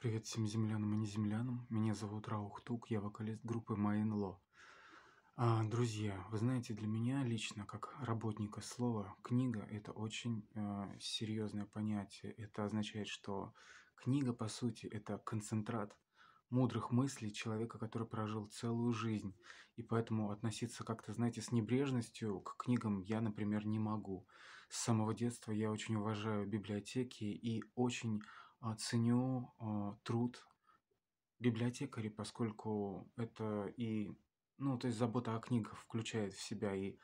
Привет всем землянам и неземлянам. Меня зовут Раух Тук, я вокалист группы Майнло. А, друзья, вы знаете, для меня лично, как работника слова, книга – это очень э, серьезное понятие. Это означает, что книга, по сути, это концентрат мудрых мыслей человека, который прожил целую жизнь. И поэтому относиться как-то, знаете, с небрежностью к книгам я, например, не могу. С самого детства я очень уважаю библиотеки и очень ценю э, труд библиотекарей, поскольку это и, ну, то есть забота о книгах включает в себя и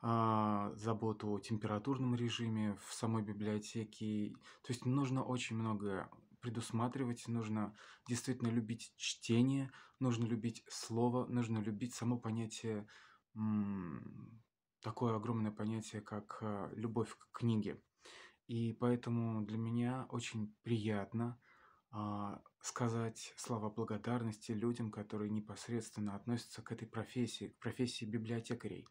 а, заботу о температурном режиме в самой библиотеке. То есть нужно очень многое предусматривать, нужно действительно любить чтение, нужно любить слово, нужно любить само понятие, такое огромное понятие, как э, любовь к книге. И поэтому для меня очень приятно а, сказать слова благодарности людям, которые непосредственно относятся к этой профессии, к профессии библиотекарей.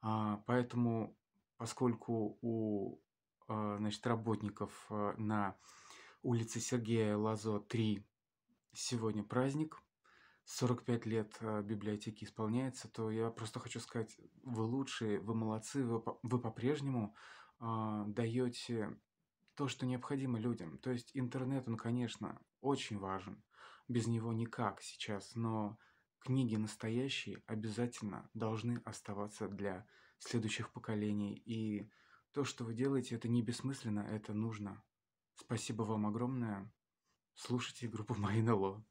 А, поэтому, поскольку у а, значит, работников а, на улице Сергея Лазо 3 сегодня праздник, 45 лет а, библиотеки исполняется, то я просто хочу сказать, вы лучшие, вы молодцы, вы, вы по-прежнему по прежнему а, даете то, что необходимо людям. То есть интернет, он, конечно, очень важен. Без него никак сейчас, но книги настоящие обязательно должны оставаться для следующих поколений. И то, что вы делаете, это не бессмысленно, это нужно. Спасибо вам огромное. Слушайте группу МайНЛО.